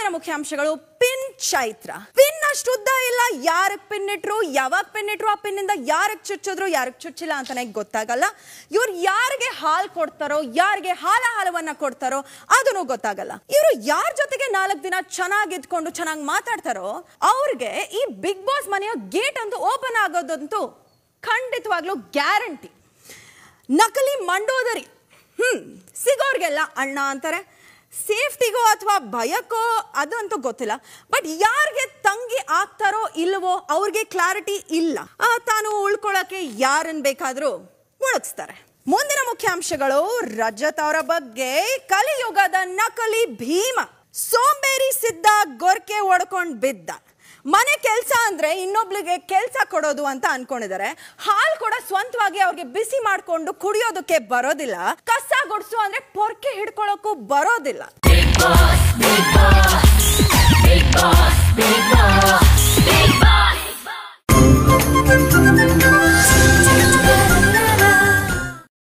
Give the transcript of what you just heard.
ಮುಂದಿನ ಮುಖ್ಯಾಂಶಗಳು pin Chaitra pin ಅಷ್ಟು ಉದ್ದ ಇಲ್ಲ ಯಾರಕ್ ಪಿನ್ ಇಟ್ರು ಯಾವಾಗ ಪಿನ್ ಇಟ್ರು ಆ ಪಿನ್ ಇಂದ ಯಾರಕ್ ಚುಚ್ಚಿದ್ರು ಯಾರಕ್ ಚುಚ್ಚಿಲ್ಲ ಅಂತಾನೆ ಗೊತ್ತಾಗಲ್ಲ ಇವ್ರು ಯಾರಿಗೆ ಹಾಲ್ ಕೊಡ್ತಾರೋ ಯಾರಿಗೆ ಹಾಲ ಹಾಲವನ್ನ ಕೊಡ್ತಾರೋ ಅದನ್ನು ಗೊತ್ತಾಗಲ್ಲ ಇವರು ಯಾರ ಜೊತೆಗೆ ನಾಲ್ಕು ದಿನ ಚೆನ್ನಾಗಿ ಇದ್ಕೊಂಡು ಚೆನ್ನಾಗಿ ಮಾತಾಡ್ತಾರೋ ಅವ್ರಿಗೆ ಈ ಬಿಗ್ ಬಾಸ್ ಮನೆಯ ಗೇಟ್ ಅಂತ ಓಪನ್ ಆಗೋದಂತೂ ಖಂಡಿತವಾಗ್ಲೂ ಗ್ಯಾರಂಟಿ ನಕಲಿ ಮಂಡೋದರಿ ಹ್ಮ್ ಸಿಗೋರ್ಗೆಲ್ಲ ಅಣ್ಣ ಅಂತಾರೆ ಸೇಫ್ಟಿಗೋ ಅಥವಾ ಭಯಕ್ಕೋ ಅದು ಅಂತೂ ಗೊತ್ತಿಲ್ಲ ಬಟ್ ಯಾರಿಗೆ ತಂಗಿ ಆಗ್ತಾರೋ ಇಲ್ವೋ ಅವ್ರಿಗೆ ಕ್ಲಾರಿಟಿ ಇಲ್ಲ ತಾನು ಉಳ್ಕೊಳಕ್ಕೆ ಯಾರನ್ನ ಬೇಕಾದರೂ ಮುಳುಗಿಸ್ತಾರೆ ಮುಂದಿನ ಮುಖ್ಯಾಂಶಗಳು ರಜತ್ ಅವರ ಬಗ್ಗೆ ಕಲಿಯುಗದ ನಕಲಿ ಭೀಮ ಸೋಂಬೇರಿ ಸಿದ್ಧ ಗೊರ್ಕೆ ಒಡ್ಕೊಂಡ್ ಬಿದ್ದ ಮನೆ ಕೆಲಸ ಅಂದ್ರೆ ಇನ್ನೊಬ್ಳಿಗೆ ಕೆಲಸ ಕೊಡೋದು ಅಂತ ಅನ್ಕೊಂಡಿದ್ದಾರೆ ಹಾಲು ಕೂಡ ಸ್ವಂತವಾಗಿ ಅವ್ರಿಗೆ ಬಿಸಿ ಮಾಡ್ಕೊಂಡು ಕುಡಿಯೋದಕ್ಕೆ ಬರೋದಿಲ್ಲ ಕಸ ಗುಡಿಸು ಅಂದ್ರೆ ಪೊರ್ಕೆ ಹಿಡ್ಕೊಳ್ಳೋಕು ಬರೋದಿಲ್ಲ